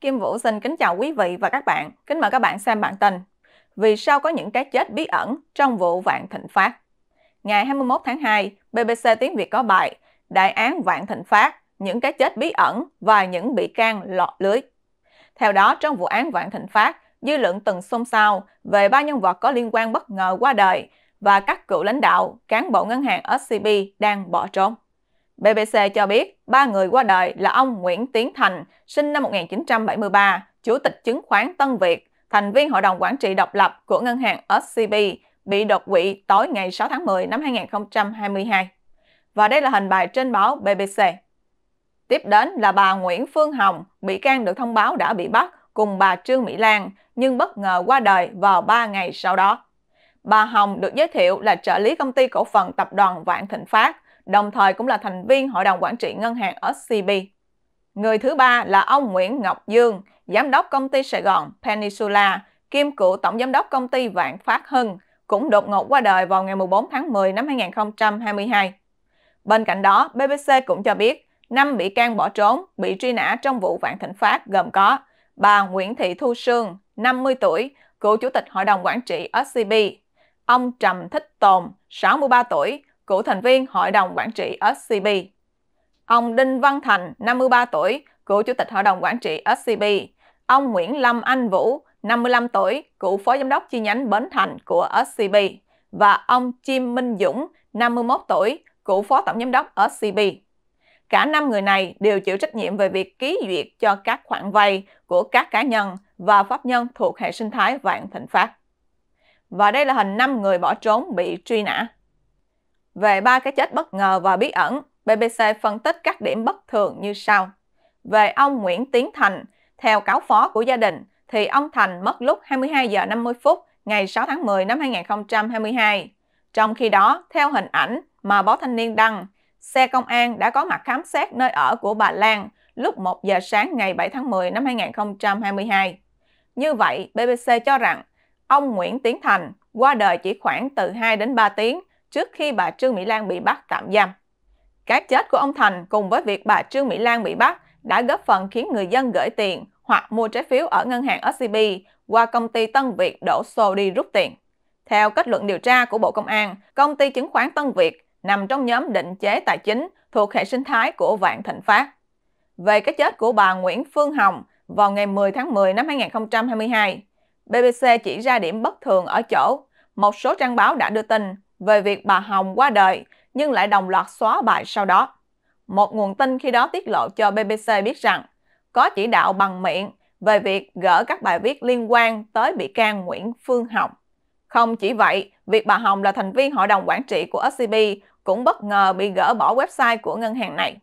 Kim Vũ xin kính chào quý vị và các bạn. Kính mời các bạn xem bản tin. Vì sao có những cái chết bí ẩn trong vụ Vạn Thịnh Phát? Ngày 21 tháng 2, BBC Tiếng Việt có bài Đại án Vạn Thịnh Phát, những cái chết bí ẩn và những bị can lọt lưới. Theo đó, trong vụ án Vạn Thịnh Phát, dư luận từng xôn xao về ba nhân vật có liên quan bất ngờ qua đời và các cựu lãnh đạo, cán bộ ngân hàng SCB đang bỏ trốn. BBC cho biết ba người qua đời là ông Nguyễn Tiến Thành, sinh năm 1973, Chủ tịch chứng khoán Tân Việt, thành viên Hội đồng Quản trị độc lập của ngân hàng SCB, bị đột quỵ tối ngày 6 tháng 10 năm 2022. Và đây là hình bài trên báo BBC. Tiếp đến là bà Nguyễn Phương Hồng, bị can được thông báo đã bị bắt cùng bà Trương Mỹ Lan, nhưng bất ngờ qua đời vào 3 ngày sau đó. Bà Hồng được giới thiệu là trợ lý công ty cổ phần tập đoàn Vạn Thịnh Phát, đồng thời cũng là thành viên Hội đồng Quản trị Ngân hàng SCB. Người thứ ba là ông Nguyễn Ngọc Dương, Giám đốc công ty Sài Gòn Peninsula, kiêm cựu Tổng Giám đốc công ty Vạn Phát Hưng, cũng đột ngột qua đời vào ngày 14 tháng 10 năm 2022. Bên cạnh đó, BBC cũng cho biết 5 bị can bỏ trốn bị truy nã trong vụ Vạn Thịnh Phát gồm có bà Nguyễn Thị Thu Sương, 50 tuổi, cựu Chủ tịch Hội đồng Quản trị SCB, ông Trầm Thích Tồn, 63 tuổi, cựu thành viên Hội đồng Quản trị SCB. Ông Đinh Văn Thành, 53 tuổi, cựu Chủ tịch Hội đồng Quản trị SCB. Ông Nguyễn Lâm Anh Vũ, 55 tuổi, cựu Phó Giám đốc chi nhánh Bến Thành của SCB. Và ông Chim Minh Dũng, 51 tuổi, cựu Phó Tổng Giám đốc SCB. Cả 5 người này đều chịu trách nhiệm về việc ký duyệt cho các khoản vay của các cá nhân và pháp nhân thuộc hệ sinh thái Vạn Thịnh Phát. Và đây là hình 5 người bỏ trốn bị truy nã. Về ba cái chết bất ngờ và bí ẩn, BBC phân tích các điểm bất thường như sau. Về ông Nguyễn Tiến Thành, theo cáo phó của gia đình, thì ông Thành mất lúc 22 giờ 50 phút ngày 6 tháng 10 năm 2022. Trong khi đó, theo hình ảnh mà báo thanh niên đăng, xe công an đã có mặt khám xét nơi ở của bà Lan lúc 1 giờ sáng ngày 7 tháng 10 năm 2022. Như vậy, BBC cho rằng ông Nguyễn Tiến Thành qua đời chỉ khoảng từ 2 đến 3 tiếng trước khi bà Trương Mỹ Lan bị bắt tạm giam. Cái chết của ông Thành cùng với việc bà Trương Mỹ Lan bị bắt đã góp phần khiến người dân gửi tiền hoặc mua trái phiếu ở ngân hàng SCB qua công ty Tân Việt đổ xô đi rút tiền. Theo kết luận điều tra của Bộ Công an, công ty chứng khoán Tân Việt nằm trong nhóm định chế tài chính thuộc hệ sinh thái của Vạn Thịnh Phát. Về cái chết của bà Nguyễn Phương Hồng vào ngày 10 tháng 10 năm 2022, BBC chỉ ra điểm bất thường ở chỗ một số trang báo đã đưa tin về việc bà Hồng qua đời nhưng lại đồng loạt xóa bài sau đó. Một nguồn tin khi đó tiết lộ cho BBC biết rằng có chỉ đạo bằng miệng về việc gỡ các bài viết liên quan tới bị can Nguyễn Phương Hồng. Không chỉ vậy, việc bà Hồng là thành viên hội đồng quản trị của SCB cũng bất ngờ bị gỡ bỏ website của ngân hàng này.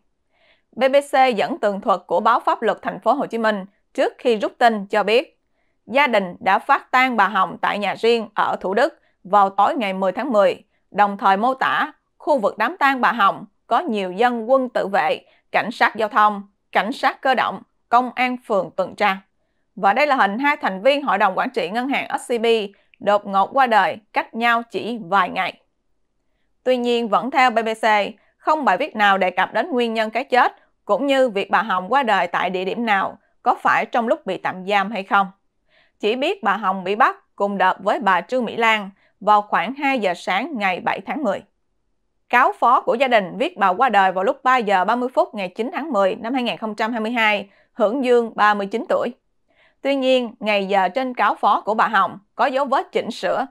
BBC dẫn tường thuật của báo pháp luật thành phố Hồ Chí Minh trước khi rút tin cho biết gia đình đã phát tang bà Hồng tại nhà riêng ở Thủ Đức vào tối ngày 10 tháng 10 đồng thời mô tả khu vực đám tang bà Hồng có nhiều dân quân tự vệ, cảnh sát giao thông, cảnh sát cơ động, công an phường tuần tra. Và đây là hình hai thành viên hội đồng quản trị ngân hàng SCB đột ngột qua đời cách nhau chỉ vài ngày. Tuy nhiên vẫn theo BBC, không bài viết nào đề cập đến nguyên nhân cái chết cũng như việc bà Hồng qua đời tại địa điểm nào, có phải trong lúc bị tạm giam hay không. Chỉ biết bà Hồng bị bắt cùng đợt với bà Trương Mỹ Lan vào khoảng 2 giờ sáng ngày 7 tháng 10. Cáo phó của gia đình viết bà qua đời vào lúc 3 giờ 30 phút ngày 9 tháng 10 năm 2022, hưởng dương 39 tuổi. Tuy nhiên, ngày giờ trên cáo phó của bà Hồng có dấu vết chỉnh sửa.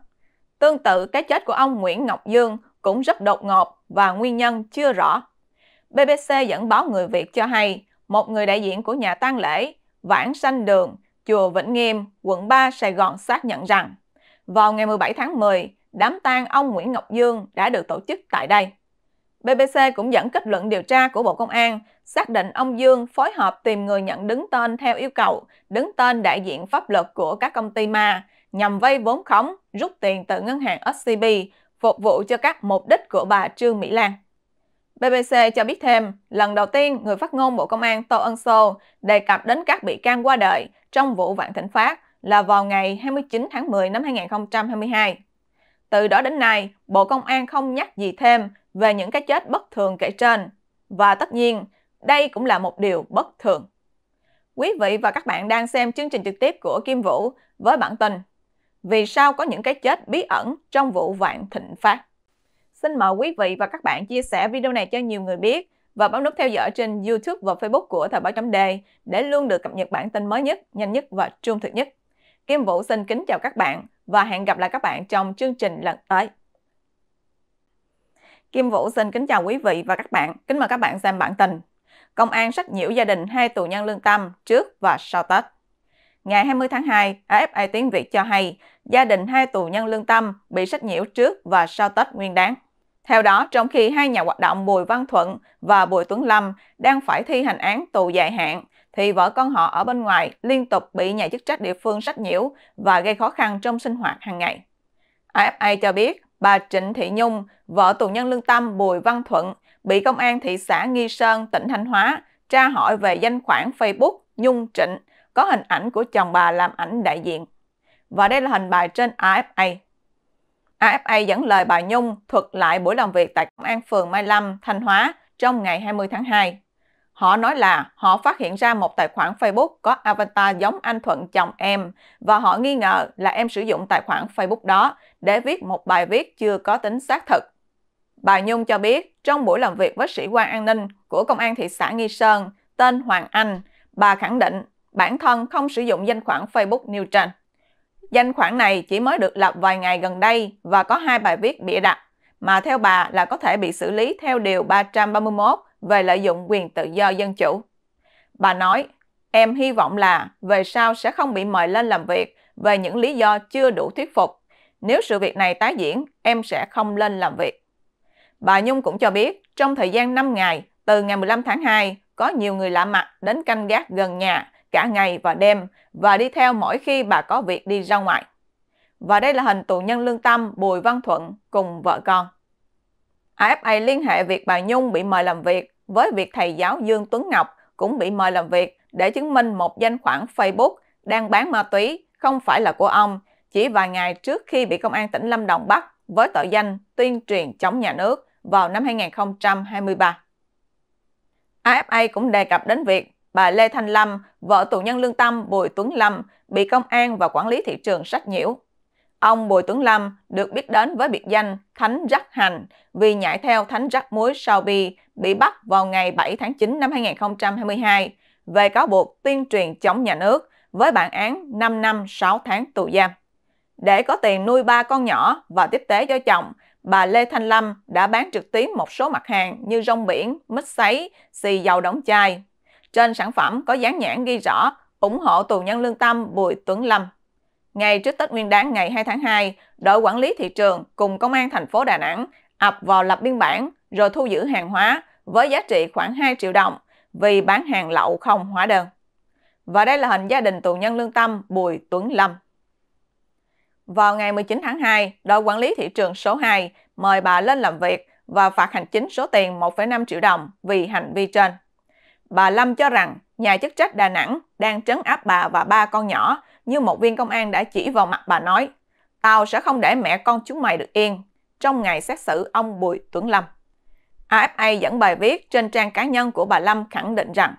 Tương tự, cái chết của ông Nguyễn Ngọc Dương cũng rất đột ngột và nguyên nhân chưa rõ. BBC dẫn báo người Việt cho hay, một người đại diện của nhà tang lễ Vãng Sanh Đường, chùa Vĩnh Nghiêm, quận 3, Sài Gòn xác nhận rằng vào ngày 17 tháng 10, đám tang ông Nguyễn Ngọc Dương đã được tổ chức tại đây. BBC cũng dẫn kết luận điều tra của Bộ Công an, xác định ông Dương phối hợp tìm người nhận đứng tên theo yêu cầu, đứng tên đại diện pháp luật của các công ty ma, nhằm vay vốn khống, rút tiền từ ngân hàng SCB, phục vụ cho các mục đích của bà Trương Mỹ Lan. BBC cho biết thêm, lần đầu tiên người phát ngôn Bộ Công an Tô Ân Sô đề cập đến các bị can qua đời trong vụ Vạn Thịnh Phát là vào ngày 29 tháng 10 năm 2022. Từ đó đến nay, Bộ Công an không nhắc gì thêm về những cái chết bất thường kể trên. Và tất nhiên, đây cũng là một điều bất thường. Quý vị và các bạn đang xem chương trình trực tiếp của Kim Vũ với bản tin Vì sao có những cái chết bí ẩn trong vụ vạn thịnh phát? Xin mời quý vị và các bạn chia sẻ video này cho nhiều người biết và bấm nút theo dõi trên YouTube và Facebook của Thời báo chấm đề để luôn được cập nhật bản tin mới nhất, nhanh nhất và trung thực nhất. Kim Vũ xin kính chào các bạn và hẹn gặp lại các bạn trong chương trình lần tới. Kim Vũ xin kính chào quý vị và các bạn. Kính mời các bạn xem bản tin. Công an sách nhiễu gia đình hai tù nhân lương tâm trước và sau Tết. Ngày 20 tháng 2, AFI Tiếng Việt cho hay gia đình hai tù nhân lương tâm bị sách nhiễu trước và sau Tết nguyên đáng. Theo đó, trong khi hai nhà hoạt động Bùi Văn Thuận và Bùi Tuấn Lâm đang phải thi hành án tù dài hạn, thì vợ con họ ở bên ngoài liên tục bị nhà chức trách địa phương sách nhiễu và gây khó khăn trong sinh hoạt hàng ngày. AFA cho biết bà Trịnh Thị Nhung, vợ tù nhân lương tâm Bùi Văn Thuận, bị công an thị xã Nghi Sơn, tỉnh Thanh Hóa tra hỏi về danh khoản Facebook Nhung Trịnh có hình ảnh của chồng bà làm ảnh đại diện. Và đây là hình bài trên AFA. AFA dẫn lời bà Nhung thuật lại buổi làm việc tại Công an phường Mai Lâm, Thanh Hóa trong ngày 20 tháng 2. Họ nói là họ phát hiện ra một tài khoản Facebook có avatar giống anh Thuận chồng em và họ nghi ngờ là em sử dụng tài khoản Facebook đó để viết một bài viết chưa có tính xác thực. Bà Nhung cho biết trong buổi làm việc với sĩ quan an ninh của Công an thị xã Nghi Sơn tên Hoàng Anh, bà khẳng định bản thân không sử dụng danh khoản Facebook nêu trên. Danh khoản này chỉ mới được lập vài ngày gần đây và có hai bài viết bịa đặt, mà theo bà là có thể bị xử lý theo Điều 331 về lợi dụng quyền tự do dân chủ. Bà nói, em hy vọng là về sau sẽ không bị mời lên làm việc về những lý do chưa đủ thuyết phục. Nếu sự việc này tái diễn, em sẽ không lên làm việc. Bà Nhung cũng cho biết, trong thời gian 5 ngày, từ ngày 15 tháng 2, có nhiều người lạ mặt đến canh gác gần nhà cả ngày và đêm và đi theo mỗi khi bà có việc đi ra ngoài. Và đây là hình tù nhân lương tâm Bùi Văn Thuận cùng vợ con. AFA liên hệ việc bà Nhung bị mời làm việc với việc thầy giáo Dương Tuấn Ngọc cũng bị mời làm việc để chứng minh một danh khoản Facebook đang bán ma túy không phải là của ông chỉ vài ngày trước khi bị công an tỉnh Lâm Đồng bắt với tội danh tuyên truyền chống nhà nước vào năm 2023. AFA cũng đề cập đến việc bà Lê Thanh Lâm, vợ tù nhân lương tâm Bùi Tuấn Lâm, bị công an và quản lý thị trường sách nhiễu Ông Bùi Tuấn Lâm được biết đến với biệt danh Thánh Rắc Hành vì nhảy theo Thánh Rắc Muối Sao Bi bị bắt vào ngày 7 tháng 9 năm 2022 về cáo buộc tuyên truyền chống nhà nước với bản án 5 năm 6 tháng tù giam. Để có tiền nuôi ba con nhỏ và tiếp tế cho chồng, bà Lê Thanh Lâm đã bán trực tiếp một số mặt hàng như rong biển, mít sấy, xì dầu đóng chai. Trên sản phẩm có dán nhãn ghi rõ ủng hộ tù nhân lương tâm Bùi Tuấn Lâm. Ngay trước Tết Nguyên đán ngày 2 tháng 2, đội quản lý thị trường cùng công an thành phố Đà Nẵng ập vào lập biên bản rồi thu giữ hàng hóa với giá trị khoảng 2 triệu đồng vì bán hàng lậu không hóa đơn. Và đây là hình gia đình tù nhân lương tâm Bùi Tuấn Lâm. Vào ngày 19 tháng 2, đội quản lý thị trường số 2 mời bà lên làm việc và phạt hành chính số tiền 1,5 triệu đồng vì hành vi trên. Bà Lâm cho rằng nhà chức trách Đà Nẵng đang trấn áp bà và ba con nhỏ như một viên công an đã chỉ vào mặt bà nói Tao sẽ không để mẹ con chúng mày được yên trong ngày xét xử ông Bùi Tuấn Lâm. AFA dẫn bài viết trên trang cá nhân của bà Lâm khẳng định rằng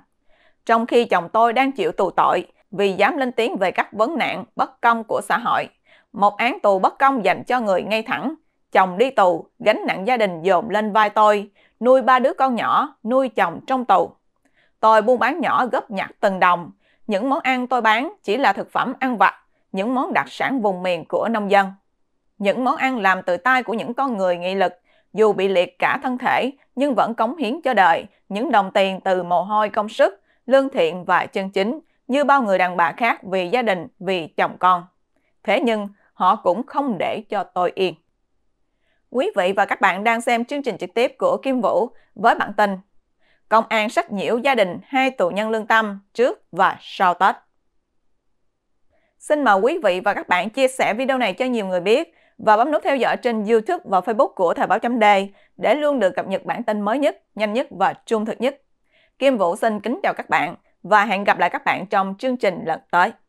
trong khi chồng tôi đang chịu tù tội vì dám lên tiếng về các vấn nạn bất công của xã hội, một án tù bất công dành cho người ngay thẳng, chồng đi tù, gánh nặng gia đình dồn lên vai tôi, nuôi ba đứa con nhỏ, nuôi chồng trong tù. Tôi buôn bán nhỏ gấp nhặt từng đồng. Những món ăn tôi bán chỉ là thực phẩm ăn vặt, những món đặc sản vùng miền của nông dân. Những món ăn làm từ tay của những con người nghị lực, dù bị liệt cả thân thể nhưng vẫn cống hiến cho đời những đồng tiền từ mồ hôi công sức, lương thiện và chân chính như bao người đàn bà khác vì gia đình, vì chồng con. Thế nhưng, họ cũng không để cho tôi yên. Quý vị và các bạn đang xem chương trình trực tiếp của Kim Vũ với bản tin công an sách nhiễu gia đình hai tù nhân lương tâm trước và sau Tết. Xin mời quý vị và các bạn chia sẻ video này cho nhiều người biết và bấm nút theo dõi trên YouTube và Facebook của Thời báo chấm đề để luôn được cập nhật bản tin mới nhất, nhanh nhất và trung thực nhất. Kim Vũ xin kính chào các bạn và hẹn gặp lại các bạn trong chương trình lần tới.